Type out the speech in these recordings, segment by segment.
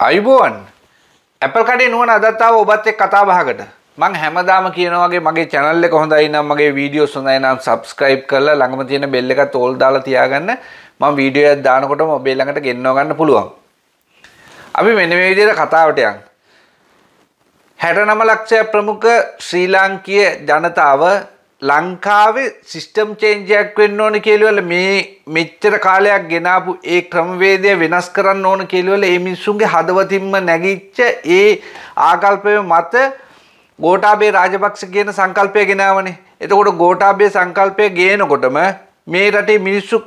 අයිබෝන් ඇපල් කඩේ නුවන අදත්තාව ඔබත් එක් කතා බහකට මං හැමදාම කියනවාගේ මගේ චැනල්ල එක හොඳයි නම් මගේ වීඩියෝ සොඳයි නම් සබස්ක්‍රයිබ් කරලා ළඟම තියෙන බෙල්ල එක තෝල් දාලා තියාගන්න මං වීඩියෝ එකක් දානකොට මොබේ ළඟට ගෙන්නව ගන්න පුළුවන් අපි මෙන්න මේ විදිහට කතාවට යන් 69 ලක්ෂය ප්‍රමුඛ ශ්‍රී ලාංකීය ජනතාව ලංකාවේ සිිස්ටම් චේන්ජයක් වෙන්න ඕන කෙලිවල මේ මෙච්චර කාලයක් ගෙනාපු ඒ ක්‍රමවේදය වෙනස් කරන්න ඕන කෙලිවල ඒ මිනිස්සුන්ගේ හදවතින්ම නැගිච්ච ඒ ආකල්පය මත ගෝටාබේ රාජපක්ෂ කියන සංකල්පය ගෙනාවනේ එතකොට ගෝටාබේ සංකල්පය ගේනකොටම මේ රටේ මිනිස්සු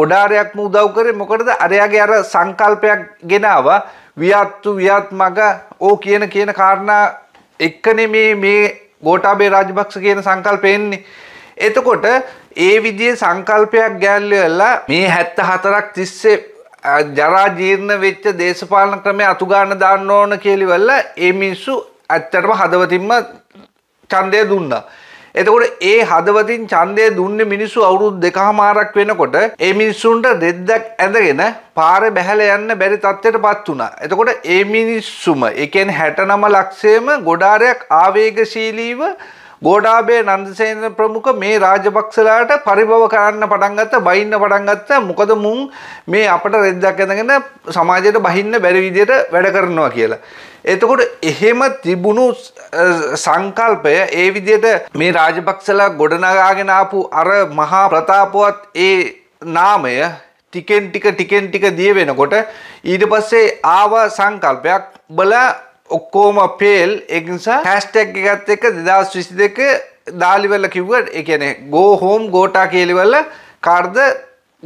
ගොඩාරයක්ම උදව් කරේ මොකටද අරයාගේ අර සංකල්පයක් ගෙනවා වියත්තු වියත් මග ඕ කියන කියන කාරණා එක්කනේ මේ මේ ගෝටාබේ රාජපක්ෂ කියන සංකල්පයෙන්නේ. එතකොට ඒ විදිහේ සංකල්පයක් ගෑල්ලලා මේ 74ක් තිස්සේ ජරා ජීර්ණ වෙච්ච දේශපාලන ක්‍රමය අතුගාන්න දාන්න ඕන කියලා ඒ මිනිස්සු ඇත්තටම හදවතින්ම ඡන්දය දුන්නා. එතකොට ඒ හදවතින් ඡන්දය දුන්න මිනිස්සු අවුරුදු දෙකහමාරක් වෙනකොට ඒ මිනිස්සුන්ට දෙද්දක් ඇඳගෙන පාරේ බැහැල යන්න බැරි තත්ත්වයටපත් වුණා. එතකොට ඒ මිනිස්සුම ඒ කියන්නේ 69 ලක්ෂයේම ගොඩාරයක් ආවේගශීලීව ගෝඩාබේ නන්දසේන ප්‍රමුඛ මේ රාජපක්ෂලාට පරිභව කරන්න පටන් ගත්තා බයින්න පටන් ගත්තා මොකද මුන් මේ අපට රෙද්දක් ඇඳගෙන සමාජයට බහින්න බැරි විදියට වැඩ කරනවා කියලා. එතකොට එහෙම තිබුණු සංකල්පය ඒ විදියට මේ රාජපක්ෂලා ගොඩනගාගෙන ආපු අර මහා ප්‍රතාපවත් ඒ නාමය ටිකෙන් ටික ටිකෙන් ටික දිය වෙනකොට ඊට පස්සේ ආව සංකල්පයක් බලා ඔක්කෝම පේල් එනිසා හැස්ටැක් එකත් එක දෙදස් විසි දෙක දාලිවල්ල කිව්වට එකන ගෝ හෝම් ගෝටා කියලිවල්ල කාර්ද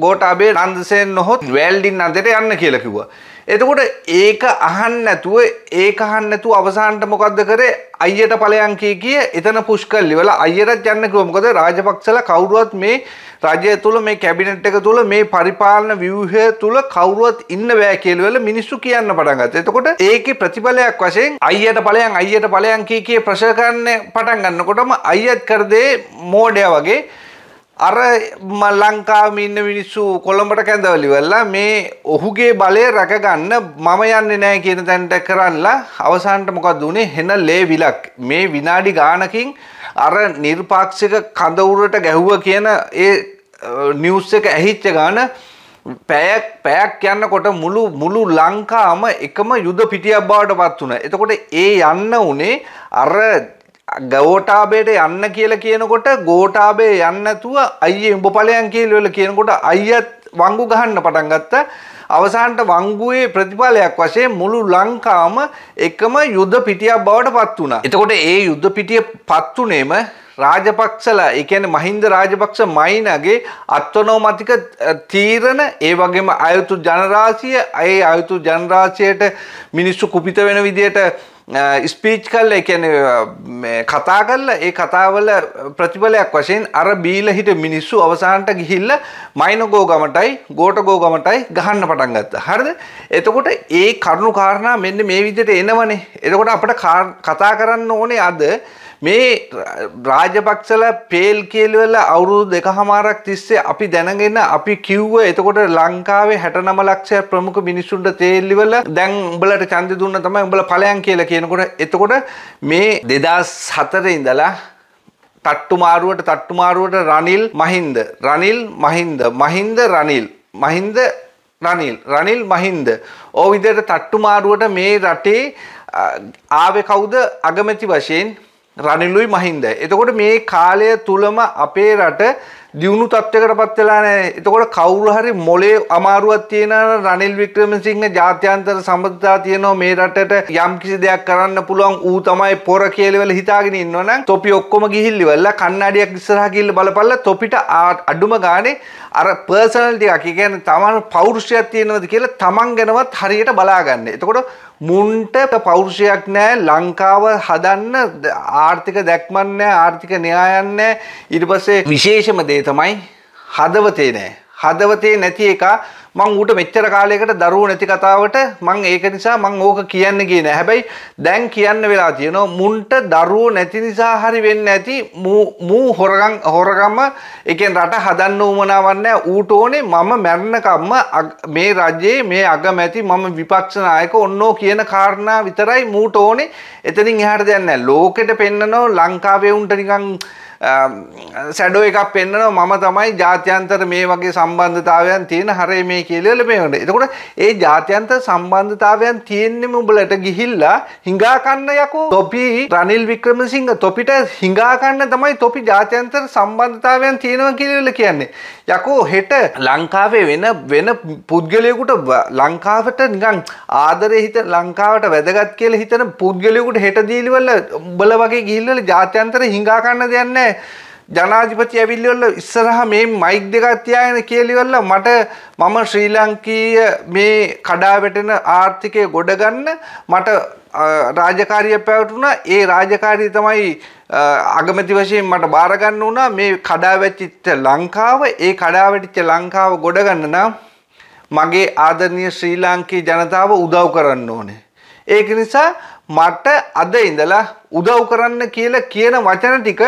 ගෝටාබේ නන්දසයෙන් නොහොත් වැල්ඩින් අන්දට යන්න කියලකිවවා එතකොට ඒක අහන්න නැතුව ඒක අහන්න නැතුව අවසානට මොකද්ද කරේ අයියට ඵලයන් කී කිය එතන පුෂ්කල්ලිවල අයියටත් යන්න කිව්වා මොකද රාජපක්ෂලා කවුරුවත් මේ රජය තුල මේ කැබිනට් එක තුල මේ පරිපාලන ව්‍යුහය තුල කවුරුවත් ඉන්න බෑ කියලා වල මිනිස්සු කියන්න පටන් ගත්තා. එතකොට ඒකේ ප්‍රතිඵලයක් වශයෙන් අයියට ඵලයන් අයියට ඵලයන් කී කී ප්‍රශ කරන්න පටන් ගන්නකොටම අයියත් කර දේ මෝඩයා වගේ අර ලංකාව ඉන්න මිනිස්සු කොළඹට කැඳවලි වෙලා මේ ඔහුගේ බලය රැකගන්න මම යන්නේ නෑ කියන තැනට කරන්නලා අවසානට මොකද වුනේ හෙන ලේ විලක් මේ විනාඩි ගානකින් අර නිර්පාක්ෂික කඳවුරට ගැහුව කියන ඒ නිවුස් එක ඇහිච්ච ගාන පැයක් පැයක් යන්නකොට මුළු මුළු ලංකාම එකම යුද පිටියක් බවට පත් වුණා. එතකොට ඒ යන්න උනේ අර ගෝටාබේට යන්න කියලා කියනකොට ගෝටාබේ යන්න නැතුව අයියේ උඹ ඵලයන් කියලා කියනකොට අයියත් වංගු ගහන්න පටන් ගත්තා. අවසානට වංගුවේ ප්‍රතිඵලයක් වශයෙන් මුළු ලංකාම එකම යුද පිටියක් බවට පත් වුණා. එතකොට ඒ යුද පිටිය පත් උනේම රාජපක්ෂලා ඒ කියන්නේ මහින්ද රාජපක්ෂ මයිනගේ අත්වනෝමතික තීරණ ඒ වගේම අයුතු ජනරාශිය ඒ අයුතු ජනරාශියට මිනිස්සු කුපිත වෙන විදියට ස්පීච් කල් එකන කතා කල්ල ඒ කතාවල ප්‍රතිඵලයක් වශයෙන් අර බීල හිට මිනිස්සු අවසාන්ට ගිහිල්ල මයිනගෝ ගමටයි ගෝට ගෝ ගමටයි ගහන්න පටන් ගත්ත. හරිද එතකොට ඒ කරුණු කාරණා මෙන්න මේ විදිට එනවනේ එතකොට අපට කතා කරන්න ඕනේ අද මේ රාජපක්ෂල පේල් කියලවල අවුරුදු දෙක හමාරක් තිස්සේ අපි දැනගෙන අපි කිව්ව එතකොට ලංකාවේ හැට නම ලක්ෂය ප්‍රමුඛ මිනිස්සුන්ට තේල්ලිවල දැන් උඹලට චන්ද දුන්න තමයි උඹල පලයන් කියලා කියනකොට එතකොට මේ දෙදස් හතර ඉඳලා තට්ටු මාරුවට තට්ටු මාරුවට රනිල් මහින්ද රනිල් මහින්ද මහින්ද රනිල් මහින්ද රනිල් රනිල් මහින්ද ඕ විදිහට තට්ටු මාරුවට මේ රටේ ආවේ කවුද අගමැති වශයෙන් රනිලුයි මහින්දයි. එතකොට මේ කාලය තුලම අපේ රට දියුණු තත්ත්වකට පත් වෙලා නැහැ. එතකොට කවුරු හරි මොලේ අමාරුවක් තියෙන රනිල් වික්‍රමසිංහ ජාත්‍යන්තර සම්බන්ධතා තියෙනවා මේ රටට යම් කිසි දෙයක් කරන්න පුළුවන් ඌ තමයි පොර කියලාවල හිතාගෙන ඉන්නවනම් තොපි ඔක්කොම ගිහිල්ලිවලා කණ්ණාඩියක් ඉස්සරහා ගිහිල්ලා බලපල්ලා තොපිට අඩුම ගානේ අර පර්සනල් ටිකක් කියන්නේ තමන් පෞරුෂයක් තියෙනවද කියලා තමන් ගැනවත් හරියට බලාගන්න. එතකොට මුන්ට පෞරුෂයක් නෑ ලංකාව හදන්න ආර්ථික දැක්මක් නෑ ආර්ථික න්‍යායක් නෑ ඊට පස්සේ විශේෂම දේ දේ තමයි හදවතේ නෑ. හදවතේ නැති එක මං ඌට මෙච්චර කාලයකට දරුවෝ නැති කතාවට මං ඒක නිසා මං ඕක කියන්න ගියේ නෑ. හැබැයි දැන් කියන්න වෙලා තියෙනවා මුන්ට දරුවෝ නැති නිසා හරි වෙන්න ඇති මූ හොරගම් හොරගම ඒ රට හදන්න උවමනාවක් නෑ. ඌට ඕනේ මම මැරෙනකම්ම මේ රජයේ මේ අගමැති මම විපක්ෂ නායක ඔන්නෝ කියන කාරණා විතරයි මූට ඕනේ. එතනින් එහාට දෙයක් නෑ. ලෝකෙට පෙන්නනෝ ලංකාවේ උන්ට නිකන් සැඩෝ එකක් පෙන්න්නන මම තමයි ජාත්‍යන්තර මේ වගේ සම්බන්ධතාවයන් තියෙන හරය මේ කියලල මේට එතකොට ඒ ජාත්‍යන්ත සම්බන්ධතාවයන් තියෙන්නෙම උඹලට ගිහිල්ලා හිඟාකන්න යකු තොපි රනිල් වික්‍රමසිංහ තොපිට හිඟාකන්න තමයි තොපි ජාත්‍යන්තර සම්බන්ධතාවයන් තියෙනවා කියලල කියන්නේ. යකෝ හෙට ලංකාවේ වෙන වෙන පුද්ගලයකුට ලංකාවට නිකං ආදරය හිත ලංකාවට වැදගත් කියල හිතන පුද්ගලයකුට හෙට දීලිවල්ල බල වගේ ගිල්ල ජාත්‍යන්තර හිඟාකන්න දෙයන්නේ නෑ ජනාධිපති ඇවිල්ලිවල්ල ඉස්සරහ මේ මයික් දෙකක් තියාගෙන කියලිවල්ල මට මම ශ්‍රී ලංකීය මේ කඩාවැටෙන ආර්ථිකය ගොඩගන්න මට රාජකාරිය පැවටුණ ඒ රාජකාරී තමයි අගමති වශයෙන් මට බාරගන්න වුණා මේ කඩාවැටිච්ච ලංකාව ඒ කඩාවැටිච්ච ලංකාව ගොඩගන්න නම් මගේ ආදරණීය ශ්‍රී ලාංකීය ජනතාව උදව් කරන්න ඕනේ. ඒක නිසා මට අද ඉඳලා උදව් කරන්න කියලා කියන වචන ටික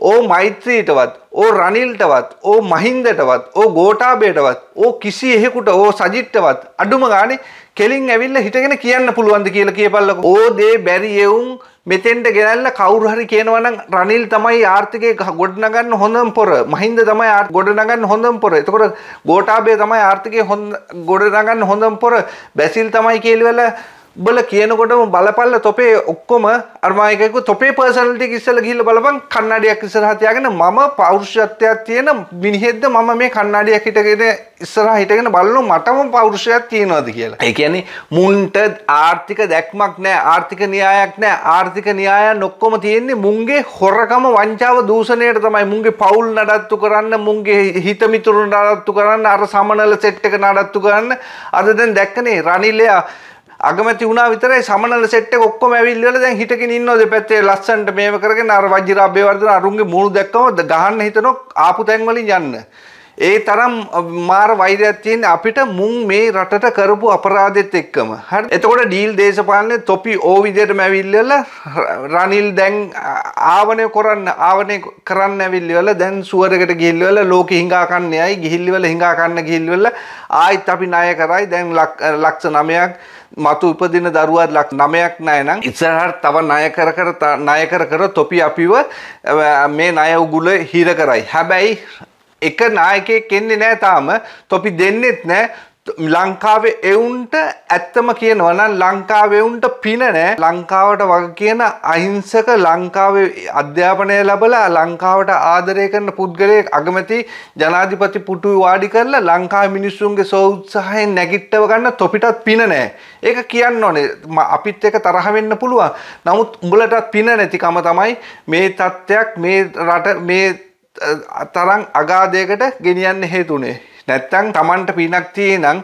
ඕ මෛත්‍රීටවත් ඕ රනිල්ටවත් ඕ මහින්දටවත් ඕ ගෝටාබේටවත් ඕ කිසි එහෙකුට ඕ සජිට්ටවත් අඩුම ගානේ කෙලින් ඇවිල්ලා හිටගෙන කියන්න පුළුවන්ද කියලා කියපල්ලක ඕ දේ බැරි එවුන් මෙතෙන්ට ගෙනල්ලා කවුරු හරි කියනවා නම් රනිල් තමයි ආර්ථිකය ගොඩනගන්න හොඳම පොර මහින්ද තමයි ගොඩනගන්න හොඳම පොර එතකොට ගෝටාබේ තමයි ආර්ථිකය හොඳ ගොඩනගන්න හොඳම පොර බැසිල් තමයි කියලා උබල කියනකොටම බලපල්ල තොපේ ඔක්කොම අර්මායකයකු තොපේ පර්සනල්ටි ඉස්සල ගිහිල්ලා බලපන් කන්නඩියක් ඉස්සරහ තියාගෙන මම පෞරුෂත්වයක් තියෙන මිනිහෙද්ද මම මේ කන්නඩියක් හිටගෙන ඉස්සරහ හිටගෙන බලනු මටම පෞරුෂයක් තියෙනවද කියලා. ඒ කියන්නේ මුන්ට ආර්ථික දැක්මක් නැහැ, ආර්ථික න්‍යායක් නැහැ. ආර්ථික න්‍යායන් ඔක්කොම තියෙන්නේ මුන්ගේ හොරකම වංචාව දූෂණයට තමයි. මුන්ගේ පවුල් නඩත්තු කරන්න, මුන්ගේ හිත මිතුරු නඩත්තු කරන්න, අර සමනල සෙට් එක නඩත්තු කරන්න. අද දැන් දැක්කනේ රනිලයා අගමැති වුණා විතරයි සමනල සෙට් එක ඔක්කොම ඇවිල්ලා දැන් හිටගෙන ඉන්නවා දෙපැත්තේ ලස්සන්ට මේව කරගෙන අර වජිරාබ්බේ වර්ධන අරුන්ගේ මූණු දැක්කම ගහන්න හිතනවා ආපු තැන් වලින් යන්න. ඒ තරම් මාර වෛරයක් තියෙන අපිට මුන් මේ රටට කරපු අපරාධෙත් එක්කම. හරි. එතකොට ඩීල් දේශපාලනේ තොපි ඕ විදියටම ඇවිල්ලා රනිල් දැන් ආවනේ කරන්න ආවනේ කරන්න ඇවිල්ලිවල දැන් සුවරකට ගිහිල්ලිවල ලෝකෙ හිඟා කන්නේයි ගිහිල්ලිවල හිඟා කන්න ගිහිල්ලිවල ආයිත් අපි ණය කරයි දැන් ලක්ෂ 9ක් මතු උපදින දරුවා ලක් නමයක් නෑ නම් ඉස්සරහට තව ණය කර කර ණය කර කර තොපි අපිව මේ ණය උගුල හිර කරයි. හැබැයි එක නායකයෙක් එන්නේ නෑ තාම තොපි දෙන්නෙත් නෑ ලංකාවේ එවුන්ට ඇත්තම කියනවනම් ලංකාවවුන්ට පිනනෑ ලංකාවට වග කියන අහිංසක ලංකාවේ අධ්‍යාපනය ලබලා ලංකාවට ආදරය කරන පුද්ගලයෙක් අගමැති ජනාධිපති පුටු වාඩි කරලා ලංකා මිනිස්සුන්ගේ සෞත්සාහයෙන් නැගිට්ටව ගන්න තොපිටත් පිනනෑ ඒක කියන්න ඕනේ අපිත් එක තරහවෙන්න පුළුවන් නමුත් උඹලටත් පින නැතිකම තමයි මේ තත්ත්වයක් මේ රට මේ තරම් අගාදයකට ගෙනියන්න හේතුනේ නැත්තං තමන්ට පිනක් තියෙනං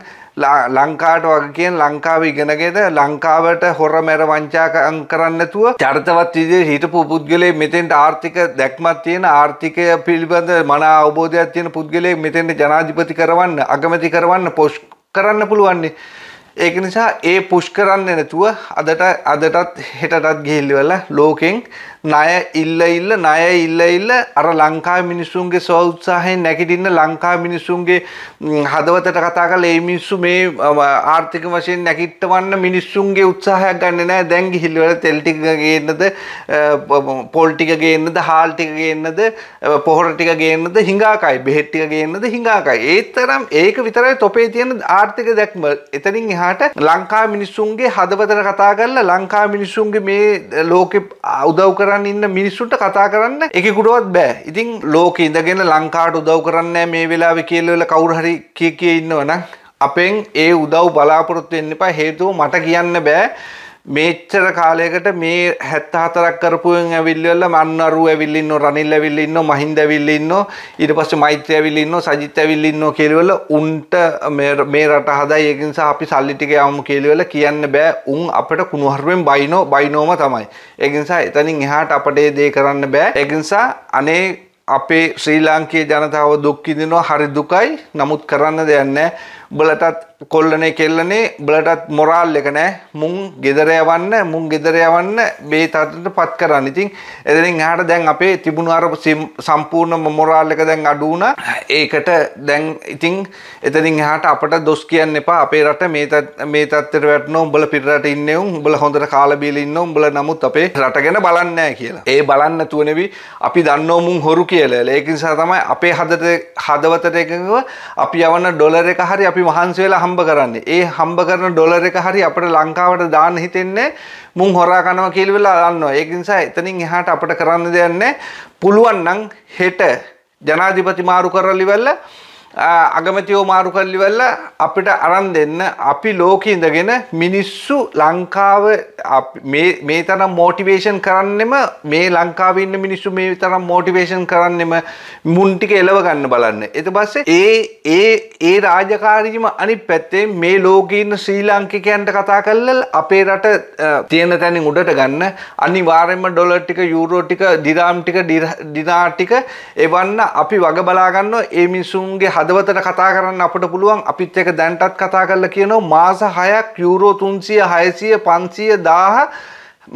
ලංකාට වගේ කියෙන් ලංකාව ඉගෙනගෙද ලංකාවට හොර මැර වංචාකං කරන්නතුව චරිතවත් විදිේ හිටපු පුද්ගලේ මෙතෙන්ට ආර්ථික දැක්මත් තියෙන ආර්ථිකය පිළිබඳ මන අවබෝධයක් තියෙන පුද්ගලේ මෙතෙන්ට ජනාධිපති කරවන්න අගමැති කරවන්න පොස්් කරන්න පුළුවන්නේ. ඒක නිසා ඒ පුෂ් කරන්න නැතුව අදට අදටත් හෙටටත් ගිහිල්ලිවෙල ලෝකෙන් ණය ඉල්ල ඉල්ල ණය ඉල්ල ඉල්ල අර ලංකා මිනිස්සුන්ගේ සෞත්සාහයෙන් නැගිටින්න ලංකා මිනිස්සුන්ගේ හදවතට කතා කරලා මේ මිනිස්සු මේ ආර්ථික වශයෙන් නැගිටවන්න මිනිස්සුන්ගේ උත්සාහයක් ගන්නෙ නැහැ දැන් ගිහිල් වල තෙල් ටික ගේන්නද පොල් ටික ගේන්නද හාල් ටික ගේන්නද පොහොර ටික ගේන්නද හිඟාකයි බෙහෙත් ටික ගේන්නද හිඟාකයි ඒ තරම් ඒක විතරයි තොපේ තියෙන ආර්ථික දැක්ම එතනින් එහාට ලංකා මිනිස්සුන්ගේ හදවතට කතා කරලා ලංකා මිනිස්සුන්ගේ මේ ලෝකෙ උදව් කරන කරන්න ඉන්න මිනිස්සුන්ට කතා කරන්න එකෙකුටවත් බෑ. ඉතින් ලෝකෙ ඉඳගෙන ලංකාවට උදව් කරන්නේ මේ වෙලාවේ කියලා කවුරු හරි කිය කිය ඉන්නවනම් අපෙන් ඒ උදව් බලාපොරොත්තු වෙන්න එපා. හේතුව මට කියන්න බෑ. මේච්චර කාලයකට මේ හැත්ත හතරක් කරපුුවෙන් ඇවිල්වල මන්නරු ඇවිල්ලින්න රනිල් ඇවිල්ලින්න මහින්ද ඇවිල්ලින්න ඉට පස්ස මෛත්‍ය ඇවිල්ලින්න සජිත ඇවිල්ලින්න කෙලවල උන්ට මේ රට හදා ඒකින් සහපි සල්ලිටික යමු කෙලවල කියන්න බෑ උන් අපට කුණුහරුවෙන් බයිනෝ බයිනෝම තමයි. එකින්සා එතනින් එහාට අපටේ දේ කරන්න බෑ එකින්සා අනේ අපේ ශ්‍රී ලාංකයේ ජනතාව දුක්කිදිනවා හරි දුකයි නමුත් කරන්න දෙයන්න බලටත් කොල්ලනේ කෙල්ලනේ බලටත් මොරාල් එක නෑ මුං ගෙදරයවන්න මුං ගෙදරයවන්න මේ තත්ට පත් කරන්න ඉතින් එදනින් හට දැන් අපේ තිබුණු අර සම්පූර්ණ මොරාල් එක දැන් අඩුවන ඒකට දැන් ඉතිං එතනින් හට අපට දොස් කියන්න එපා අපේ රට මේ තත්තර වැටනෝ බල පිරට ඉන්නවුම් බල හොඳට කාලබීල ඉන්න උඹල නමුත් අපේ රට ගැන බලන්නෑ කියලා ඒ බලන්න තුවනෙවි අපි දන්නෝ මුං හොරු කියල ඒකිනිසා තමයි අපේ හදට හදවතට එකව අපි යවන්න ඩොලර එක හරි අපි අපි වහන්සේලා හම්බ කරන්නේ. ඒ හම්බ කරන ඩොලර් එක හරි අපිට ලංකාවට දාන්න හිතෙන්නේ මුන් හොරා කනවා කියලා වෙලා අන්නවා. ඒක නිසා එතනින් එහාට අපිට කරන්න දෙයක් නැහැ. පුළුවන් නම් හෙට ජනාධිපති මාරු කරලා ඉවරලා අගමතියෝ මාරු කරලිවල්ල අපිට අරන් දෙන්න අපි ලෝක ඉඳගෙන මිනිස්සු ලංකාව මේ තරම් මෝටිවේෂන් කරන්නෙම මේ ලංකාවන්න මිනිස්සු මේ තරම් මෝටිවේෂන් කරන්නෙම මුන්ටික එලව ගන්න බලන්න. එත බස්සේ ඒ ඒ ඒ රාජකාරීම අනි පැත්තේ මේ ලෝකීන්න ශ්‍රී ලංකිකයන්ට කතා කල්ලල් අපේ රට තියෙන තැනින් උඩට ගන්න අනි වාරෙන්ම ඩොලටික යුරෝටික දිරාම්ටික ඩිනාටික එවන්න අපි වග බලාගන්න ඒ මිනිසුන්ගේ හ හදවතට කතා කරන්න අපට පුළුවන් අපිත් එක දැන්ටත් කතා කරලා කියනවා මාස 6ක් යුරෝ 300 600 500 1000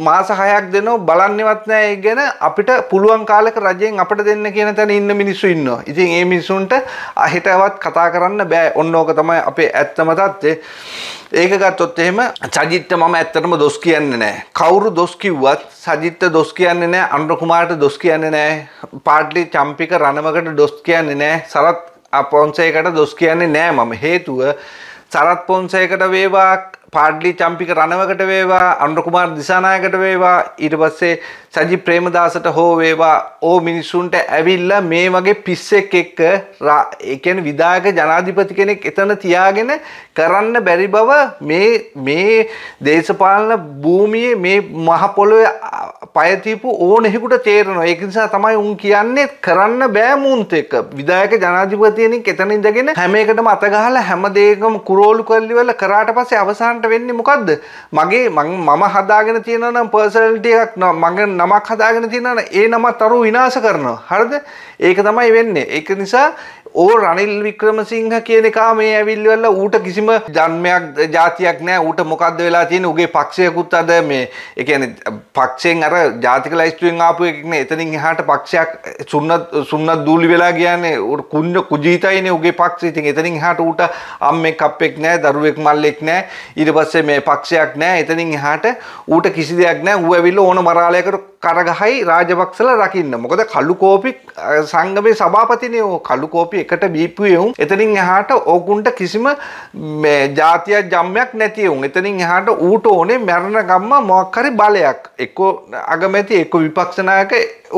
මාස 6ක් දෙනෝ බලන්නේවත් නැහැ ඒ ගැන අපිට පුළුවන් කාලෙක රජයෙන් අපිට දෙන්න කියන තැන ඉන්න මිනිස්සු ඉන්නවා. ඉතින් මේ මිනිසුන්ට හෙටවත් කතා කරන්න බෑ. ඔන්න ඕක තමයි අපේ ඇත්තම தත්තේ. ඒක ගත්තොත් එහෙම සජිත්ට මම ඇත්තටම දොස් කියන්නේ නැහැ. කවුරු දොස් කිව්වත් සජිත්ට දොස් කියන්නේ නැහැ. අනුර කුමාරට දොස් කියන්නේ නැහැ. පාට්ලි චම්පික රණවකට දොස් කියන්නේ නැහැ. සරත් අපොන්සේකට දොස් කියන්නේ නෑ මම හේතුව සරත් පොන්සේකට වේවා පාඩ්ලි චම්පික රණවකට වේවා අනුර කුමාර දිසානායකට වේවා ඊට පස්සේ සජි ප්‍රේමදාසට හෝ වේවා ඕ මිනිස්සුන්ට ඇවිල්ලා මේ වගේ පිස්සෙක් එක්ක ඒ කියන්නේ විදායක ජනාධිපති කෙනෙක් එතන තියාගෙන කරන්න බැරි බව මේ මේ දේශපාලන භූමියේ මේ මහ පොළොවේ පය තියපු ඕනෙහිකට තේරෙනවා. ඒක නිසා තමයි උන් කියන්නේ කරන්න බෑ මුන්ත එක. විධායක ජනාධිපතියෙනෙක් එතන ඉඳගෙන හැම එකටම අත ගහලා හැම දෙයකම කුරෝලු කරලිවල කරාට පස්සේ අවසාන තමන්ට වෙන්නේ මොකද්ද? මගේ මම හදාගෙන තියෙනවා නම් පර්සනැලිටි එකක් මගේ නමක් හදාගෙන තියෙනවා නම් ඒ නමත් අරෝ විනාශ කරනවා. හරිද? ඒක තමයි වෙන්නේ. ඒක නිසා ඕ රනිල් වික්‍රමසිංහ කියන එකා මේ ඇවිල්වල ඌට කිසිම ජන්මයක් ජාතියක් නෑ ඌට මොකක්ද වෙලා තියෙන උගේ පක්ෂයකුත් අද මේ ඒ කියන්නේ පක්ෂයෙන් අර ජාතික ලයිස්තුවෙන් ආපු එකක් නේ එතනින් එහාට පක්ෂයක් සුන්නත් සුන්නත් දූලි වෙලා කියන්නේ ඌට කුඤ්ඤ කුජීතයිනේ උගේ පක්ෂය ඉතින් එතනින් එහාට ඌට අම්මෙක් අප්පෙක් නෑ දරුවෙක් මල්ලෙක් නෑ ඊට පස්සේ මේ පක්ෂයක් නෑ එතනින් එහාට ඌට කිසි දෙයක් නෑ ඌ ඇවිල්ලා ඕන මරාලයකට කරගහයි රාජපක්සල රකින්න මොකද කල්ලුකෝපි සංගමේ සභාපතිනය කල්ලුකෝපි එකට බීපු එවුම් එතනින් එහාට ඕකුන්ට කිසිම ජාතිය ජම්යක් නැතිවුම් එතනින් එහාට ඌට ඕනේ මැරණ ගම්ම මොක්කරි බලයක් එක්කෝ අගමැති එක්ක විපක්ෂනායක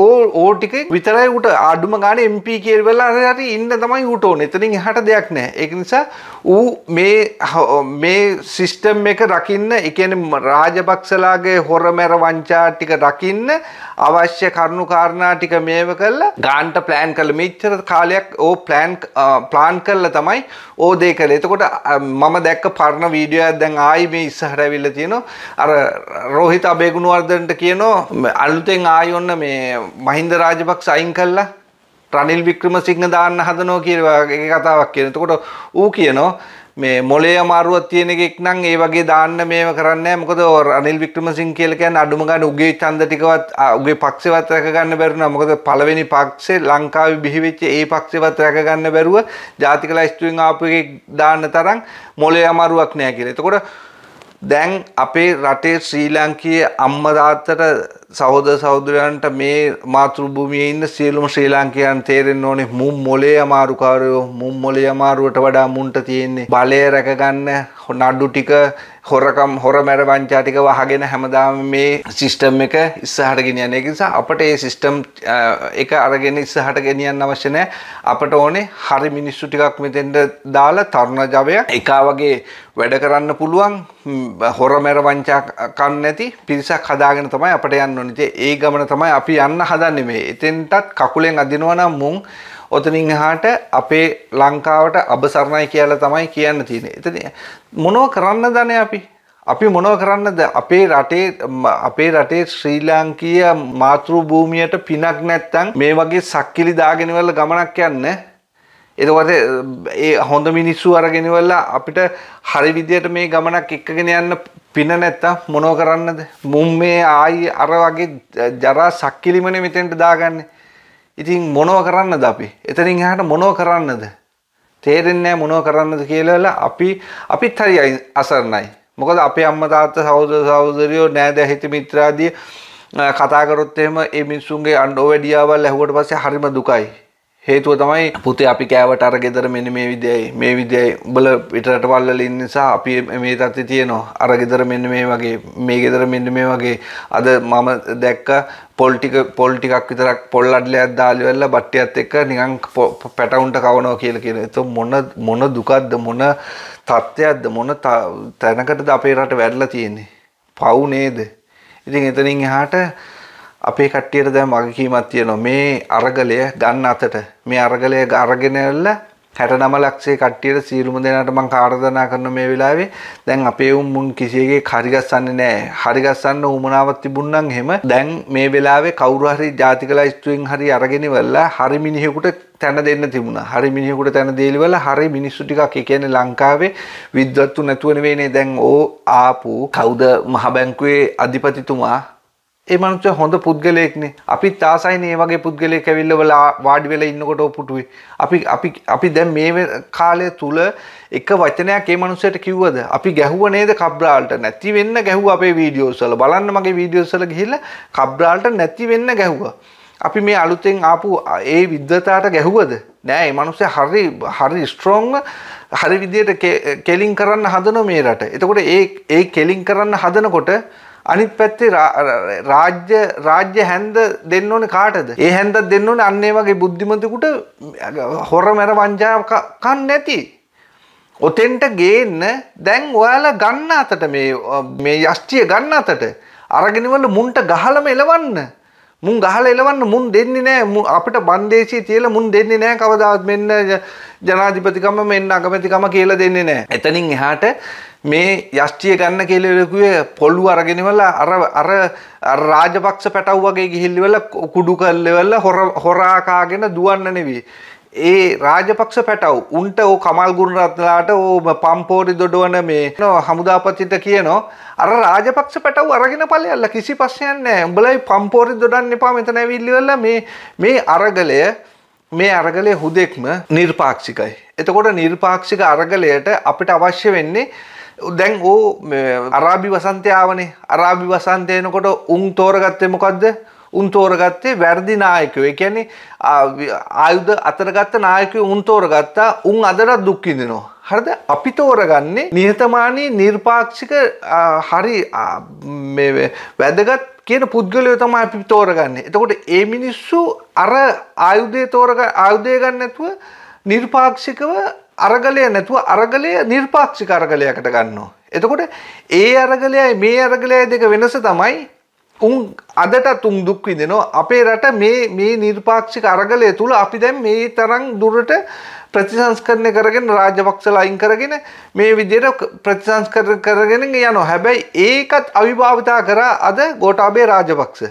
ඕ ඕටික විතරයි ට අඩුම ගාන MP කියල් වෙලා හරි ඉන්න තමයි ඌට ඕන එතනින් එහට දෙයක් නෑ එක නිසා ඌ මේ මේ සිිස්ටම් එක රකින්න එකන රාජපක්සලාගේ හොරමැර වංචා ටික රකින්න අවශ්‍ය කරුණු කාරණා ටික මේව කල්ල ගාන්ට ප්ලෑන් කළ මිච්චර කාලයක් ඕ ප්ලෑන් ප්ලාන් කල්ල තමයි ඕ දේ කළ එතකොට මම දැක්ක පරණ වීඩියෝ දැන් ආයි මේ ඉස්සහරැවිල්ල තියෙන අර රෝහිත අබේගුණුවර්ධන්ට කියනෝ අලුතෙන් ආයොන්න මේ මහින්ද රාජපක් සයින් කල්ලා රනිල් වික්‍රමසිංහ දාන්න හදනෝ කියලා ඒ කතාවක් කියන. එතකොට ඌ කියනවා මේ මොලේ අමාරුවක් තියෙන එකෙක් නම් ඒ වගේ දාන්න මේව කරන්නේ නැහැ. මොකද රනිල් වික්‍රමසිංහ කියලා කියන්නේ අඩුම ගන්න උගේ ඡන්ද ටිකවත් උගේ පක්ෂේවත් රැක ගන්න බැරි නෝ. මොකද පළවෙනි පක්ෂේ ලංකාවේ බිහි වෙච්ච ඒ පක්ෂේවත් රැක ගන්න බැරුව ජාතික ලයිස්තුවෙන් ආපු එකෙක් දාන්න තරම් මොලේ අමාරුවක් නැහැ කියලා. එතකොට දැන් අපේ රටේ ශ්‍රී ලංකයේ අම්මදාත්තට සහෝද සෞදුරයන්ට මේ මාතෘභූමියේ ඉන්න සියලුම ශ්‍රී ලංකයන් තේරෙන්න ඕනේ මුම් මොලේ අමාරුකාරයෝ මුම් මොලේ අමාරුවට වඩා මුන්ට තියෙන්නේ බලය රැකගන්න නඩු ටික හොරකම් හොර මැර වංචා ටික වහගෙන හැමදාම මේ සිස්ටම් එක ඉස්සරහට ගෙනියන්න. ඒක නිසා අපට මේ සිස්ටම් එක අරගෙන ඉස්සරහට ගෙනියන්න අවශ්‍ය නැහැ. අපට ඕනේ හරි මිනිස්සු ටිකක් මෙතෙන්ට දාලා තරුණ ජවය එකා වගේ වැඩ කරන්න පුළුවන් හොර මැර වංචා කන් නැති පිරිසක් හදාගෙන තමයි අපට යන්න ඕනේ. ඒ ගමන තමයි අපි යන්න හදන්නේ මේ. එතෙන්ටත් කකුලෙන් අදිනවා නම් මුන් ඔතනින් එහාට අපේ ලංකාවට අබසරණයි කියලා තමයි කියන්න තියෙන්නේ. එතන මොනව කරන්න දනේ අපි? අපි මොනව කරන්නද අපේ රටේ අපේ රටේ ශ්‍රී ලාංකීය මාතෘ භූමියට පිනක් නැත්තම් මේ වගේ සක්කිලි දාගෙනවල ගමනක් යන්න එතකොට ඒ හොඳ මිනිස්සු අරගෙනවලා අපිට හරි විදියට මේ ගමනක් එක්කගෙන යන්න පින නැත්තම් මොනව කරන්නද මුම් මේ ආයි අර වගේ ජරා සක්කිලිමනේ මෙතෙන්ට දාගන්නේ ඉතින් මොනව කරන්නද අපි එතනින් එහාට මොනව කරන්නද තේරෙන්නේ මොනව කරන්නද කියලා අපි අපිත් හරි අසරණයි මොකද අපේ අම්මා තාත්තා සහෝදර සහෝදරියෝ නෑද හිත මිත්‍රාදී කතා කරොත් එහෙම මේ මිනිසුන්ගේ අඬෝ වැඩියාවල් ඇහුවට පස්සේ හරිම දුකයි හේතුව තමයි පුතේ අපි කෑවට අර ගෙදර මෙන්න මේ විදියයි මේ විදියයි උඹල පිටරටවල් වල ඉන්න නිසා අපි මේ තත්ති තියෙනවා අර ගෙදර මෙන්න මේ වගේ මේ ගෙදර මෙන්න මේ වගේ අද මම දැක්ක පොල් ටික පොල් ටිකක් විතරක් පොල් අඩලයක් දාලා වෙලා බට්ටියත් එක්ක නිකන් පැටවුන්ට කවනවා කියලා කියන. ඒක මොන මොන දුකක්ද මොන තත්ත්වයක්ද මොන තැනකටද අපේ රට වැටලා තියෙන්නේ. පවු නේද? ඉතින් එතනින් එහාට අපේ කට්ටියට දැන් මගේ කීමක් තියෙනවා මේ අරගලය ගන්න අතට මේ අරගලය අරගෙන ඇවිල්ලා 69 ලක්ෂයේ කට්ටියට සීලුම දෙනාට මම කාර්යදනා කරන මේ වෙලාවේ දැන් අපේ උන් මුන් කිසියගේ හරිගස්සන්නේ නැහැ. හරිගස්සන්න උමනාවක් තිබුණනම් එහෙම දැන් මේ වෙලාවේ කවුරු හරි ජාතික ලයිස්තුවෙන් හරි අරගෙන ඉවරලා හරි මිනිහෙකුට තැන දෙන්න තිබුණා. හරි මිනිහෙකුට තැන දීලිවල හරි මිනිස්සු ටිකක් ඒ කියන්නේ ලංකාවේ විද්වත්තු නැතුව නෙවෙයිනේ දැන් ඕ ආපු කවුද මහ බැංකුවේ අධිපතිතුමා ඒ මනුස්ස හොඳ පුද්ගලයෙක්නේ. අපිත් ආසයිනේ මේ වගේ පුද්ගලයෙක් ඇවිල්ලා වලා වාඩි වෙලා ඉන්නකොට ඔපුටුයි. අපි අපි අපි දැන් මේ කාලය තුල එක වචනයක් ඒ මනුස්සයට කිව්වද? අපි ගැහුව නේද කබ්‍රාල්ට? නැති වෙන්න ගැහුවා අපේ වීඩියෝස් වල. බලන්න මගේ වීඩියෝස් වල ගිහිල්ලා කබ්‍රාල්ට නැති වෙන්න ගැහුවා. අපි මේ අලුතෙන් ආපු ඒ විද්වතාට ගැහුවද? නෑ මේ මනුස්සය හරි හරි ස්ට්‍රොං හරි විදියට කෙලින් කරන්න හදන මේ රට. එතකොට ඒ ඒ කෙලින් කරන්න හදනකොට අනිත් පැත්තේ රාජ්‍ය රාජ්‍ය හැන්ද දෙන්න ඕනේ කාටද? ඒ හැන්දක් දෙන්න ඕනේ අන්න ඒ වගේ බුද්ධිමතෙකුට හොර මර වංචාවක් කන් නැති. ඔතෙන්ට ගේන්න දැන් ඔයාලා ගන්න අතට මේ මේ යෂ්ටිය ගන්න අතට අරගෙන වල මුන්ට ගහලම එලවන්න. මුන් ගහලා එලවන්න මුන් දෙන්නේ නැහැ අපිට බන්දේශී තියලා මුන් දෙන්නේ නැහැ කවදාවත් මෙන්න ජනාධිපතිකම මෙන්න අගමැතිකම කියලා දෙන්නේ නැහැ. එතනින් එහාට මේ යෂ්ටිය ගන්න කෙලෙකුවේ පොල්ලු අරගෙනවල අර අර රාජපක්ෂ පැටව් වගේ ගිහිල්ලිවල කුඩු කල්ලෙවල හොර හොරාකාගෙන දුවන්න නෙවෙයි. ඒ රාජපක්ෂ පැටව් උන්ට ඕ කමල් ගුණරත්නලාට ඕ පම්පෝරි දොඩවන මේ හමුදාපතිට කියනෝ අර රාජපක්ෂ පැටව් අරගෙන පලයල්ල කිසි පස්සයන් නෑ උඹලයි පම්පෝරි දොඩන්න එපා මෙතන ඇවිල්ලිවල මේ මේ අරගලය මේ අරගලය හුදෙක්ම නිර්පාක්ෂිකයි. එතකොට නිර්පාක්ෂික අරගලයට අපිට අවශ්‍ය වෙන්නේ දැන් ඕ අරාබි වසන්තයාවනේ අරාබි වසන්තයනකොට උන් තෝරගත්තේ මොකක්ද උන් තෝරගත්තේ වැරදි නායකයෝ ඒ කියන්නේ ආයුධ අතරගත්ත නායකයෝ උන් තෝරගත්තා උන් අදටත් දුක් විඳිනවා හරිද අපි තෝරගන්නේ නිහතමානී නිර්පාක්ෂික හරි මේ වැදගත් කියන පුද්ගලයෝ තමයි අපි තෝරගන්නේ එතකොට ඒ මිනිස්සු අර ආයුධය තෝරග ආයුධය ගන්න නැතුව නිර්පාක්ෂිකව අරගලය නැතුව අරගලය නිර්පාක්ෂික අරගලයකට ගන්නවා. එතකොට ඒ අරගලයයි මේ අරගලයයි දෙක වෙනස තමයි උන් අදටත් උන් දුක් විඳිනවා. අපේ රට මේ මේ නිර්පාක්ෂික අරගලය තුල අපි දැන් මේ තරම් දුරට ප්‍රතිසංස්කරණය කරගෙන රාජපක්ෂලා අයින් කරගෙන මේ විදිහට ප්‍රතිසංස්කරණය කරගෙන යනවා. හැබැයි ඒකත් අවිභාවිතා කරා අද ගෝඨාභය රාජපක්ෂ.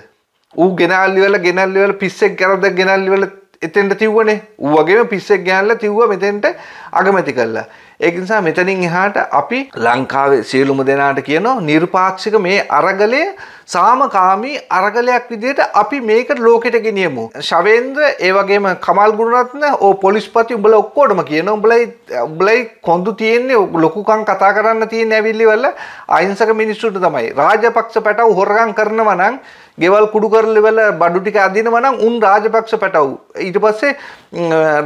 ඌ ගෙනල්ලිවල ගෙනල්ලිවල පිස්සෙක් කරද ගෙනල්ලිවල එතෙන්ට තිව්වනේ වගේම පිස්සෙක් ගැල්ල තිව්ව මෙතෙන්ට අගමැති කල්ලා. ඒනිසා මෙතනින් එහාට අපි ලංකාවේ සියලුම දෙනාට කියනවා නිර්පාක්ෂික මේ අරගලය සාමකාමී අරගලයක් විදිහට අපි මේක ලෝකෙට ගෙනියමු. ශවේන්ද්‍ර ඒ වගේම කමල් ගුණරත්න ඕ පොලිස්පති උඹලා ඔක්කොටම කියන උඹලයි උඹලයි කොඳු තියෙන්නේ ලොකුකම් කතා කරන්න තියෙන ඇවිල්ලිවල අහිංසක මිනිස්සුන්ට තමයි. රාජපක්ෂ පැටව හොරගම් කරනවා නම් ගෙවල් කුඩු කරලවල බඩු ටික අදිනව නම් උන් රාජපක්ෂ පැටව් ඊට පස්සේ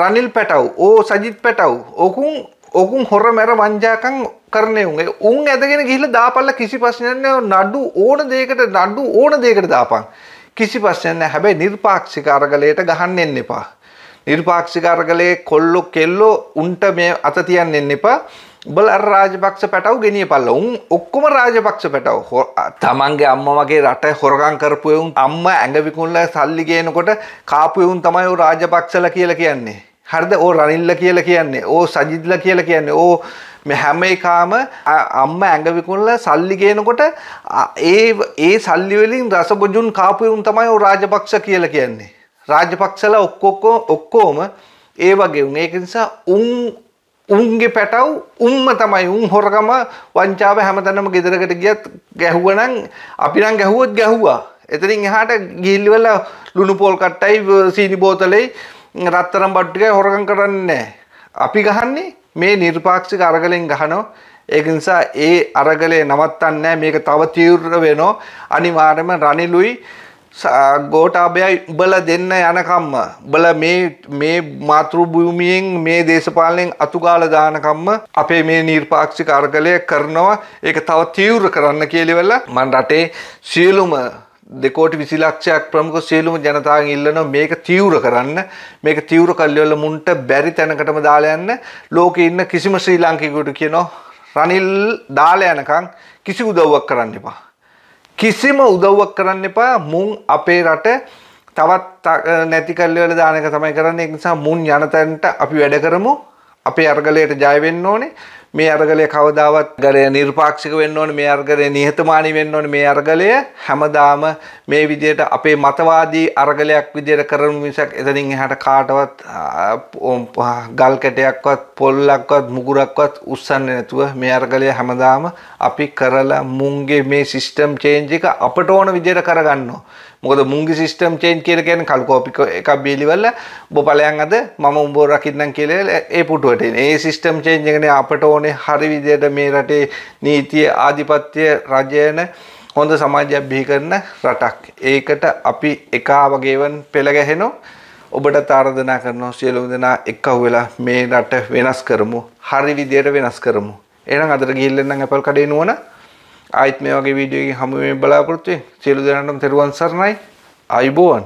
රනිල් පැටව් ඕ සජිත් පැටව් ඕකුන් ඔකුන් හොර මැර වංජාකං කරනයුන්ගේ උන් ඇදගෙන ගිහිල දාපල්ල කිසි පස්සනය නඩු ඕන දේකට නඩු ඕන දේකට දාපන් කිසි පස්සයන්න හැබැයි නිර්පාක්ෂික අරගලයට ගහන්න එන්න එපා නිර්පාක්ෂික අරගලේ කොල්ලො කෙල්ලෝ උන්ට මේ අත තියන්න එන්න එපා බල රාජපක්ෂ පැටව ගෙනිය පල්ල උන් ඔක්කොම රාජපක්ෂ පැටව තමන්ගේ අම්ම වගේ රට හොරගං කරපුයවුන් අම්ම ඇඟවිකුල්ල සල්ලි ගේනකොට කාපයවුන් තමයි රාජපක්ෂල කියලා කියන්නේ හරිද ඕ රනිල්ල කියල කියන්නේ ඕ සජිදල කියල කියන්නේ ඕ හැම එකාම අම්ම ඇඟවිකුණල සල්ලි කියනකොට ඒ ඒ සල්ලිවෙලින් රසබොජුන් කාපයුම් තමයි ඕ රාජපක්ෂ කියල කියන්නේ. රාජපක්ෂල ඔක්කොක්කෝ ඔක්කෝම ඒ වගේ උන් ඒක නිසා උන් උන්ගේ පැටව් උම්ම තමයි උන් හොරකම වංචාව හැමතැනම ගෙදරකට ගියත් ගැහුවනං අපි නම් ගැහුවොත් ගැහුවා. එතරින් එහාට ගිල්ලිවල ලුණු පෝල් කට්ටයි සීනි බෝතලෙයි රත්තරම් බඩ්ටිකයි හොරගම් කරන්නේ අපි ගහන්නේ මේ නිර්පාක්ෂික අරගලෙන් ගහනවා ඒක නිසා ඒ අරගලේ නවත්තන්නේ මේක තව තීව්‍ර වෙනෝ අනිවාර්යයෙන්ම රනිලුයි ගෝඨාභයයි උඹලා දෙන්න යනකම්ම උඹලා මේ මේ මාතෘ භූමියෙන් මේ දේශපාලනයෙන් අතුගාලා දානකම්ම අපේ මේ නිර්පාක්ෂික අරගලය කරනවා ඒක තව තීව්‍ර කරන්න කියලා මම රටේ සියලුම දෙකෝටි විසිලක්ෂයක් ප්‍රමුඛ සියලුම ජනතාවන් ඉල්ලනවා මේක තීව්‍ර කරන්න මේක තීව්‍ර කල්ලිවල මුන්ට බැරි තැනකටම දාලා යන්න ලෝකේ ඉන්න කිසිම ශ්‍රී ලාංකිකයෙකුට කියනවා රනිල් දාලා යනකම් කිසි උදව්වක් කරන්න එපා කිසිම උදව්වක් කරන්න එපා මුන් අපේ රට තවත් නැති කල්ලිවල දාන එක තමයි කරන්නේ ඒ නිසා මුන් යන තැනට අපි වැඩ කරමු අපේ අර්ගලයට ජය වෙන්න ඕනේ මේ අරගලය කවදාවත් ගලය නිර්පාක්ෂික වෙන්න ඕනේ මේ අරගලය නිහතමානී වෙන්න ඕනේ මේ අරගලය හැමදාම මේ විදිහට අපේ මතවාදී අරගලයක් විදිහට කරන මිසක් එතනින් එහාට කාටවත් ගල් කැටයක්වත් පොල්ලක්වත් මුගුරක්වත් උස්සන්නේ නැතුව මේ අරගලය හැමදාම අපි කරලා මුන්ගේ මේ සිස්ටම් චේන්ජ් එක අපට ඕන විදිහට කරගන්නවා මොකද මුංගි සිස්ටම් චේන් කියල කියන කල් කෝපික එකක් බිලිවල්ල බොපලයන් අද මම උඹෝ රකින්නම් කියලෙල් ඒ පුටුවට ඒ සිස්ටම් චේන්ජගෙන අපට ඕනේ හරි විදියට මේ රටේ නීතිය ආධිපත්‍ය රජයන හොඳ සමාජයක් බිහි කරන රටක් ඒකට අපි එකා වගේවන් පෙළගැහෙනෝ ඔබට තාරධනා කරනවා සියලුම දෙනා එක්කහු වෙලා මේ රට වෙනස් කරමු හරි විදියට වෙනස් කරමු එහෙනම් අදට ගිහිල්ලා නම් ඇපල් කඩේ නුවණ ආයිත් මේ වගේ වීඩියෝ එකකින් හමු වෙන්න බලාපොරොත්තු වෙයි. සියලු දෙනාටම තෙරුවන් සරණයි. ආයුබෝවන්.